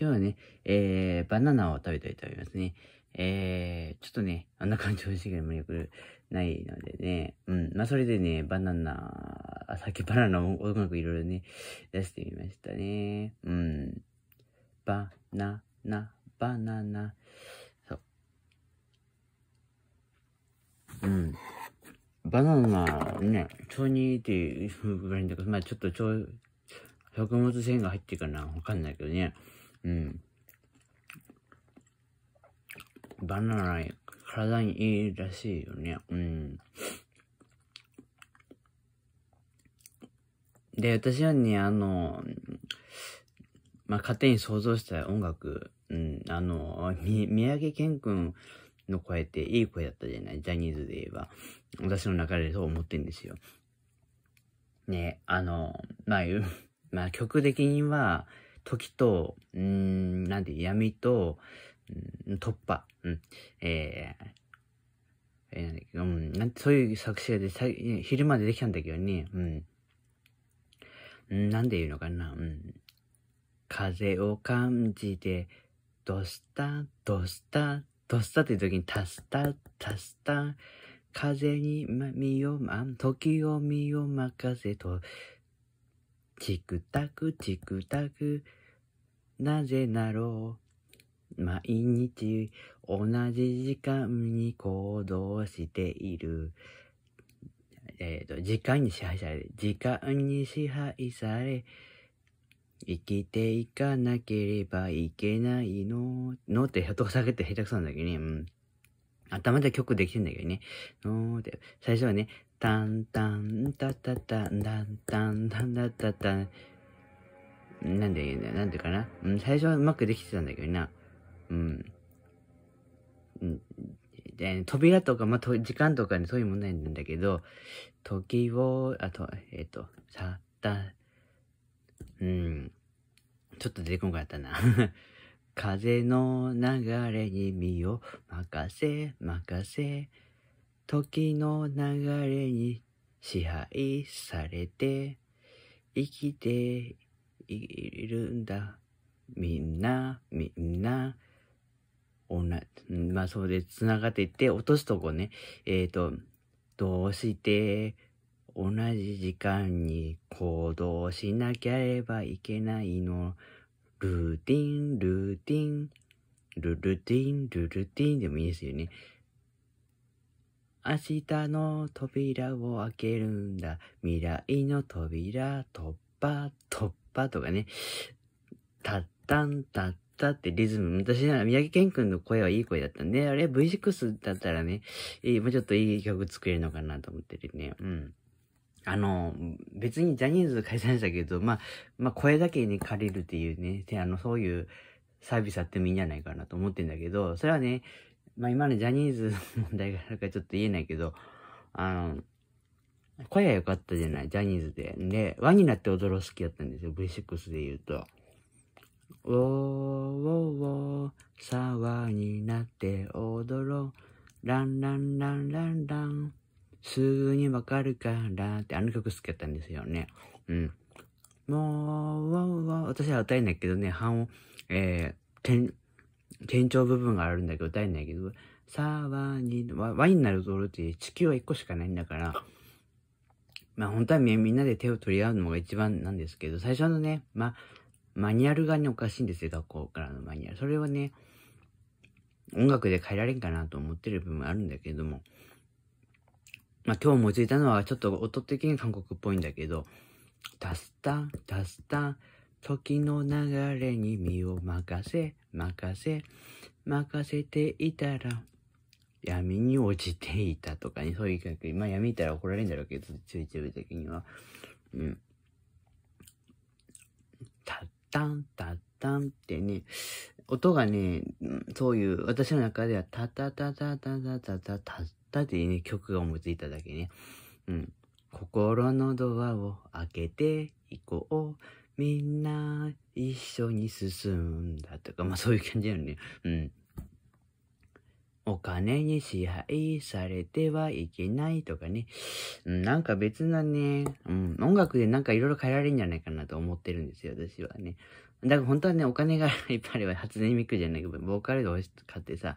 今日はね、えー、バナナを食べたいと思いますね。えー、ちょっとね、あんな感じ美味しいけどもよくないのでね、うん、まあそれでね、バナナ、さっきバナナをうまくいろいろね、出してみましたね。うん、バナナ、バナナ、そう。うん。バナナね、腸にいいっていうぐらいだけど、まあちょっと腸、食物繊維が入ってるかなわかんないけどね。うん。バナナ、体にいいらしいよね。うん。で、私はね、あの、まあ、勝手に想像した音楽、うん、あの、み、三宅健くんの声っていい声だったじゃないジャニーズで言えば。私の中でそう思ってんですよ。ね、あの、まあ、まあ、曲的には、時と、うん、なんで、闇と、うん、突破、うん、えー、えー、うん、なんそういう作詞でさ昼までできたんだけどね、うん。うん、なんで言うのかな、うん。風を感じて、どした、どした、どしたっていう時に、たした、たした、風に身を、ま、時を身を任せと、チクタクチクタク、なぜなろう。毎日同じ時間に行動している。えっ、ー、と、時間に支配され時間に支配され、生きていかなければいけないの。のって、とを下げて下手くそなんだけどね。うん。頭で曲できてんだけどね。のーって、最初はね、タンタン、タタタン、タンタン、タンタタタン。なんで、なんでかなうん、最初はうまくできてたんだけどな。うん。で扉とか、まあ、と時間とかね、そういう問題なんだけど、時を、あと、えっ、ー、と、さ、た、うん。ちょっと出てこなかったな。風の流れに身を任せ、任せ。時の流れに支配されて生きているんだ。みんな、みんな、おな、まあ、そうで繋がっていって、落とすとこね。えっ、ー、と、どうして同じ時間に行動しなければいけないのルーティン、ルーティン、ルルティン、ルルティンでもいいですよね。明日の扉を開けるんだ。未来の扉、突破、突破とかね。たったんたったってリズム。私は宮城県君の声はいい声だったんで、あれ V6 だったらね、もうちょっといい曲作れるのかなと思ってるね。うん。あの、別にジャニーズ解散したけど、まあ、まあ、声だけに借りるっていうね、あの、そういうサービスあってもいいんじゃないかなと思ってんだけど、それはね、まあ今のジャニーズの問題があるからちょっと言えないけど、あの、声良かったじゃない、ジャニーズで。で、輪になって踊る好きやったんですよ、V6 で言うと。おーおーおー、わになって踊ろう。ランランランランラン。すぐにわかるからって、あの曲好きやったんですよね。うん。もう、わわ私は歌えないけどね、半音、えー、転調部分があるんだけど、歌えないけど、さーバーに、ワインになるぞって地球は一個しかないんだから、まあ本当はみんなで手を取り合うのが一番なんですけど、最初のね、まあ、マニュアルがね、おかしいんですよ、学校からのマニュアル。それはね、音楽で変えられんかなと思ってる部分あるんだけども、まあ今日思いついたのはちょっと音的に韓国っぽいんだけど、タスタ、タスタ、時の流れに身を任せ、任せ、任せていたら、闇に落ちていたとかね、そういう企画。まあ闇いたら怒られるんだろうけど、ちょいちょい的には。うん。たったん、たったんってね、音がね、そういう、私の中では、たたたたたたたたたたっていうね、曲が思いついただけね。うん。心のドアを開けていこう。みんな一緒に進んだとか、まあそういう感じだよね。うん。お金に支配されてはいけないとかね。うん、なんか別なね、うん、音楽でなんかいろいろ変えられるんじゃないかなと思ってるんですよ、私はね。だから本当はね、お金がいっぱいあれば電音ミクじゃないけど、ボーカルで買しってさ、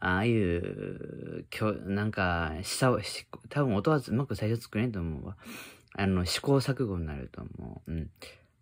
ああいう、なんか、下を、多分音はうまく最初作れんと思うわ。あの、試行錯誤になると思う。うん。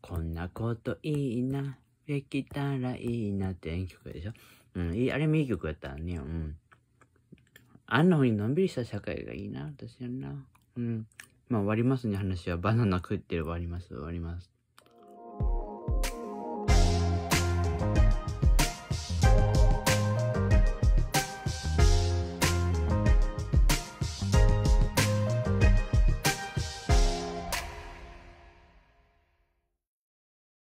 こんなこといいな、できたらいいなって演曲でしょ。うん、いい、あれい曲やったね。うん。あんなふうにのんびりした社会がいいな、私はな。うん。まあ終わりますね、話は。バナナ食って終わります、終わります。